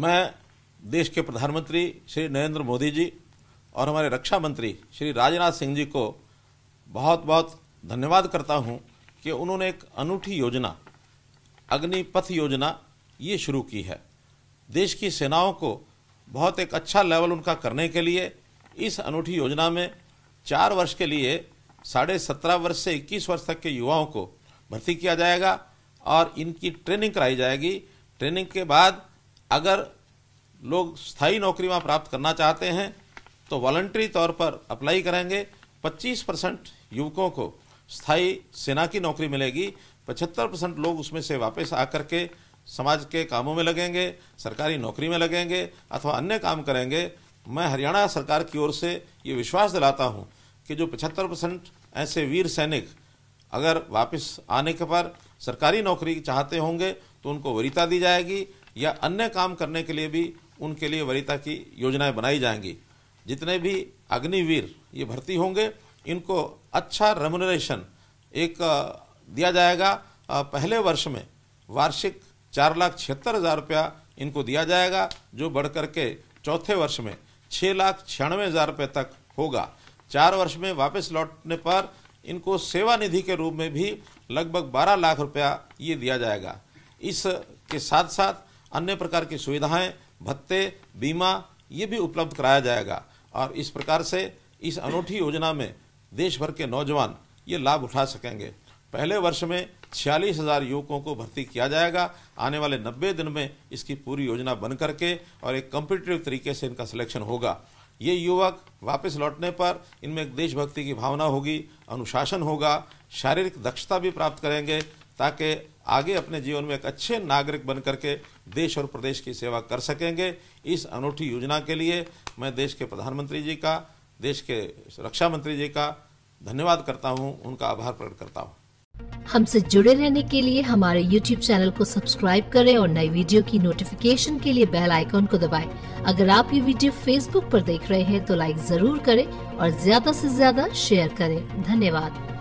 मैं देश के प्रधानमंत्री श्री नरेंद्र मोदी जी और हमारे रक्षा मंत्री श्री राजनाथ सिंह जी को बहुत बहुत धन्यवाद करता हूं कि उन्होंने एक अनूठी योजना अग्निपथ योजना ये शुरू की है देश की सेनाओं को बहुत एक अच्छा लेवल उनका करने के लिए इस अनूठी योजना में चार वर्ष के लिए साढ़े सत्रह वर्ष से इक्कीस वर्ष तक के युवाओं को भर्ती किया जाएगा और इनकी ट्रेनिंग कराई जाएगी ट्रेनिंग के बाद अगर लोग स्थायी नौकरी वहाँ प्राप्त करना चाहते हैं तो वॉलंट्री तौर पर अप्लाई करेंगे 25 परसेंट युवकों को स्थायी सेना की नौकरी मिलेगी 75 परसेंट लोग उसमें से वापस आकर के समाज के कामों में लगेंगे सरकारी नौकरी में लगेंगे अथवा अन्य काम करेंगे मैं हरियाणा सरकार की ओर से ये विश्वास दिलाता हूँ कि जो 75 परसेंट ऐसे वीर सैनिक अगर वापस आने के पर सरकारी नौकरी चाहते होंगे तो उनको वरीता दी जाएगी या अन्य काम करने के लिए भी उनके लिए वरीता की योजनाएं बनाई जाएंगी जितने भी अग्निवीर ये भर्ती होंगे इनको अच्छा रेमुनरेशन एक दिया जाएगा पहले वर्ष में वार्षिक चार लाख छिहत्तर हज़ार रुपया इनको दिया जाएगा जो बढ़ कर के चौथे वर्ष में छः लाख छियानवे हज़ार रुपये तक होगा चार वर्ष में वापस लौटने पर इनको सेवा निधि के रूप में भी लगभग बारह लाख रुपया ये दिया जाएगा इस के साथ साथ अन्य प्रकार की सुविधाएं भत्ते बीमा ये भी उपलब्ध कराया जाएगा और इस प्रकार से इस अनूठी योजना में देश भर के नौजवान ये लाभ उठा सकेंगे पहले वर्ष में छियालीस हजार युवकों को भर्ती किया जाएगा आने वाले नब्बे दिन में इसकी पूरी योजना बन करके और एक कम्पिटेटिव तरीके से इनका सिलेक्शन होगा ये युवक वापस लौटने पर इनमें देशभक्ति की भावना होगी अनुशासन होगा शारीरिक दक्षता भी प्राप्त करेंगे ताकि आगे अपने जीवन में एक अच्छे नागरिक बन करके देश और प्रदेश की सेवा कर सकेंगे इस अनूठी योजना के लिए मैं देश के प्रधानमंत्री जी का देश के रक्षा मंत्री जी का धन्यवाद करता हूँ उनका आभार प्रकट करता हूँ हमसे जुड़े रहने के लिए हमारे YouTube चैनल को सब्सक्राइब करें और नई वीडियो की नोटिफिकेशन के लिए बेल आइकॉन को दबाएं। अगर आप ये वीडियो Facebook पर देख रहे हैं तो लाइक जरूर करें और ज्यादा से ज्यादा शेयर करें धन्यवाद